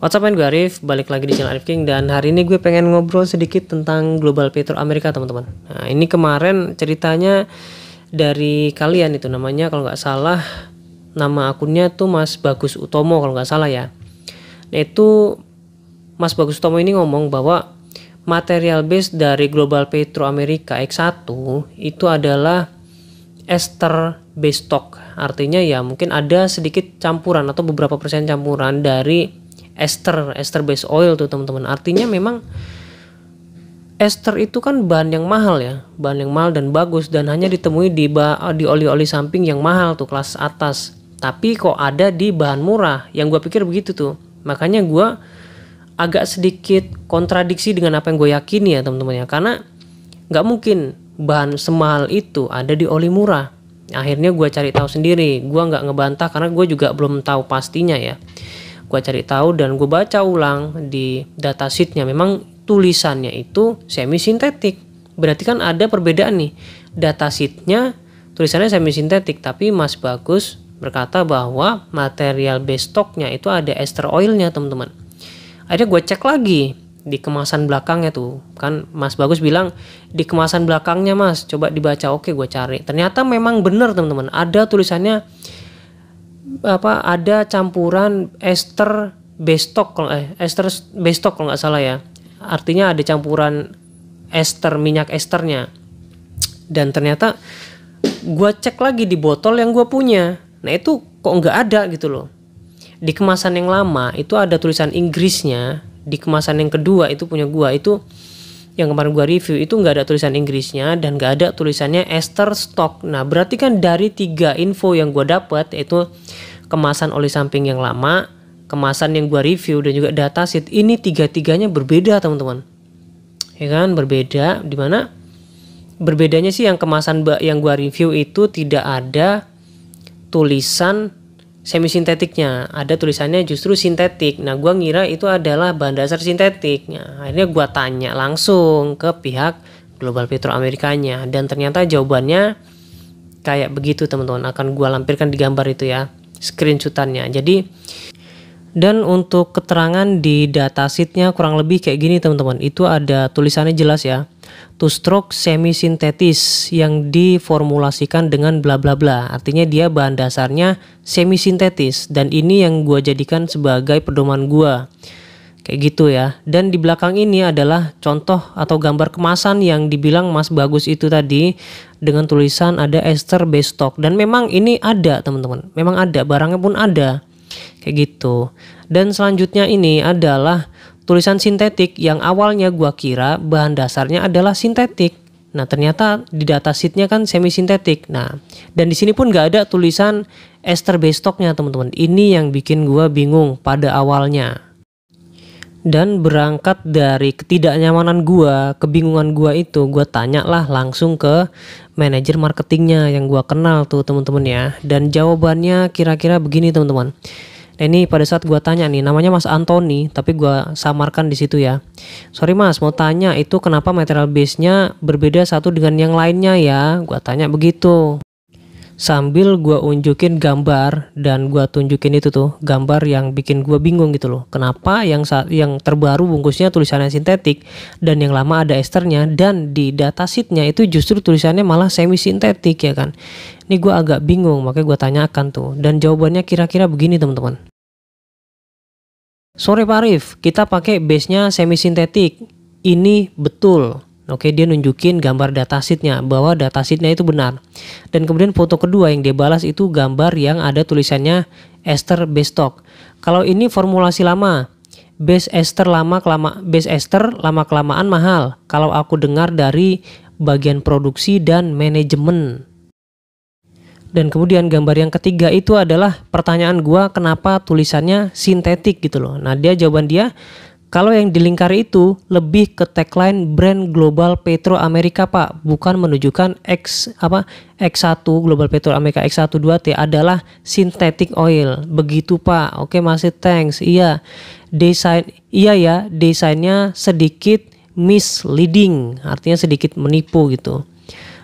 What's up, gue Arif, balik lagi di channel Arif King dan hari ini gue pengen ngobrol sedikit tentang global petro Amerika teman-teman. Nah ini kemarin ceritanya dari kalian itu namanya kalau nggak salah nama akunnya tuh Mas Bagus Utomo kalau nggak salah ya. Nah itu Mas Bagus Utomo ini ngomong bahwa material base dari global petro Amerika X1 itu adalah ester base stock artinya ya mungkin ada sedikit campuran atau beberapa persen campuran dari ester ester base oil tuh teman-teman artinya memang ester itu kan bahan yang mahal ya bahan yang mahal dan bagus dan hanya ditemui di di oli-oli samping yang mahal tuh kelas atas tapi kok ada di bahan murah yang gue pikir begitu tuh makanya gue agak sedikit kontradiksi dengan apa yang gue yakini ya teman-teman ya karena nggak mungkin bahan semahal itu ada di oli murah akhirnya gue cari tahu sendiri gue nggak ngebantah karena gue juga belum tahu pastinya ya gue cari tahu dan gue baca ulang di datasheetnya memang tulisannya itu semi sintetik berarti kan ada perbedaan nih datasheetnya tulisannya semi sintetik tapi Mas Bagus berkata bahwa material base stocknya itu ada ester oilnya teman-teman ada gue cek lagi di kemasan belakangnya tuh kan Mas Bagus bilang di kemasan belakangnya Mas coba dibaca oke gue cari ternyata memang bener teman-teman ada tulisannya apa ada campuran ester bestok eh ester bestok kalau nggak salah ya. Artinya ada campuran ester minyak esternya. Dan ternyata gue cek lagi di botol yang gue punya. Nah itu kok nggak ada gitu loh. Di kemasan yang lama itu ada tulisan Inggrisnya. Di kemasan yang kedua itu punya gue itu yang kemarin gua review itu nggak ada tulisan Inggrisnya dan nggak ada tulisannya Esther stock. Nah berarti kan dari tiga info yang gua dapat yaitu kemasan oli samping yang lama, kemasan yang gua review dan juga data datasheet ini tiga-tiganya berbeda teman-teman. Ya kan berbeda Di mana berbedanya sih yang kemasan yang gua review itu tidak ada tulisan semi sintetiknya ada tulisannya justru sintetik nah gua ngira itu adalah bahan dasar sintetik nah, akhirnya gua tanya langsung ke pihak global petro Amerikanya dan ternyata jawabannya kayak begitu teman-teman akan gua lampirkan di gambar itu ya screenshotannya jadi dan untuk keterangan di datasheetnya kurang lebih kayak gini teman-teman. Itu ada tulisannya jelas ya. Two stroke semi sintetis yang diformulasikan dengan bla bla bla. Artinya dia bahan dasarnya semi sintetis dan ini yang gua jadikan sebagai pedoman gua. Kayak gitu ya. Dan di belakang ini adalah contoh atau gambar kemasan yang dibilang Mas Bagus itu tadi dengan tulisan ada ester base stock dan memang ini ada teman-teman. Memang ada, barangnya pun ada Kayak gitu. Dan selanjutnya ini adalah tulisan sintetik yang awalnya gua kira bahan dasarnya adalah sintetik. Nah ternyata di data datasheetnya kan semi sintetik. Nah dan di sini pun nggak ada tulisan ester base stocknya teman-teman. Ini yang bikin gua bingung pada awalnya dan berangkat dari ketidaknyamanan gua, kebingungan gua itu, gua tanya lah langsung ke manajer marketingnya yang gua kenal tuh teman-teman ya. Dan jawabannya kira-kira begini teman-teman. Nah, ini pada saat gua tanya nih, namanya Mas Antoni, tapi gua samarkan di situ ya. Sorry Mas, mau tanya itu kenapa material base-nya berbeda satu dengan yang lainnya ya? Gua tanya begitu sambil gue unjukin gambar dan gue tunjukin itu tuh gambar yang bikin gue bingung gitu loh kenapa yang saat yang terbaru bungkusnya tulisannya sintetik dan yang lama ada esternya dan di data datasheetnya itu justru tulisannya malah semi sintetik ya kan ini gue agak bingung makanya gue tanyakan tuh dan jawabannya kira-kira begini teman-teman sore Pak Arif kita pakai base nya semi sintetik ini betul Oke, dia nunjukin gambar datasheetnya bahwa datasheetnya itu benar. Dan kemudian foto kedua yang dia balas itu gambar yang ada tulisannya Esther bestock. Kalau ini formulasi lama, base Esther lama kelama base ester lama kelamaan mahal. Kalau aku dengar dari bagian produksi dan manajemen. Dan kemudian gambar yang ketiga itu adalah pertanyaan gua kenapa tulisannya sintetik gitu loh. Nah, dia jawaban dia kalau yang dilingkari itu lebih ke tagline brand global Petro Amerika Pak, bukan menunjukkan X apa X1 Global Petro Amerika X12T adalah synthetic oil. Begitu Pak. Oke, masih thanks. Iya. Desain iya ya, desainnya sedikit misleading, artinya sedikit menipu gitu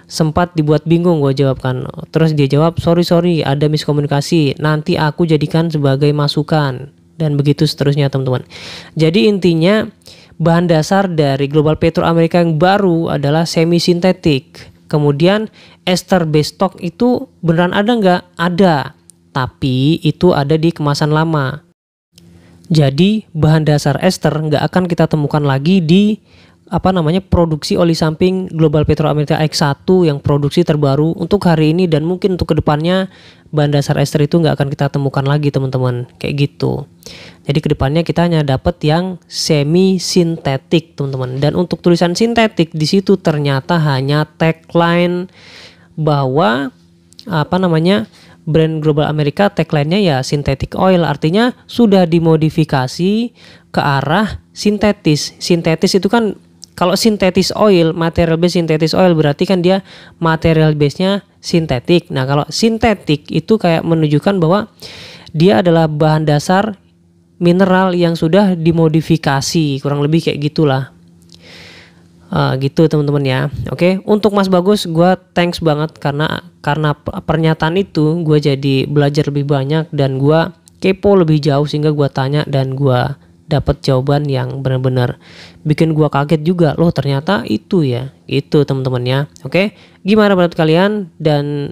sempat dibuat bingung gue jawabkan terus dia jawab sorry sorry ada miskomunikasi nanti aku jadikan sebagai masukan dan begitu seterusnya teman-teman. Jadi intinya bahan dasar dari global petro Amerika yang baru adalah semi sintetik. Kemudian ester base stock itu beneran ada nggak? Ada, tapi itu ada di kemasan lama. Jadi bahan dasar ester nggak akan kita temukan lagi di apa namanya produksi oli samping Global Petro Amerika X1 yang produksi terbaru untuk hari ini dan mungkin untuk kedepannya bahan dasar ester itu nggak akan kita temukan lagi teman-teman kayak gitu jadi kedepannya kita hanya dapat yang semi sintetik teman-teman dan untuk tulisan sintetik di situ ternyata hanya tagline bahwa apa namanya brand global Amerika tagline-nya ya sintetik oil artinya sudah dimodifikasi ke arah sintetis sintetis itu kan kalau sintetis oil material base sintetis oil berarti kan dia material base-nya sintetik. Nah, kalau sintetik itu kayak menunjukkan bahwa dia adalah bahan dasar mineral yang sudah dimodifikasi, kurang lebih kayak gitulah. Uh, gitu teman-teman ya. Oke, okay. untuk Mas Bagus gue thanks banget karena karena pernyataan itu gue jadi belajar lebih banyak dan gue kepo lebih jauh sehingga gue tanya dan gue dapat jawaban yang benar-benar bikin gua kaget juga loh ternyata itu ya itu teman ya oke gimana pendapat kalian dan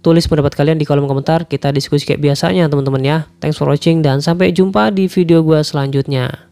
tulis pendapat kalian di kolom komentar kita diskusi kayak biasanya teman-teman ya thanks for watching dan sampai jumpa di video gua selanjutnya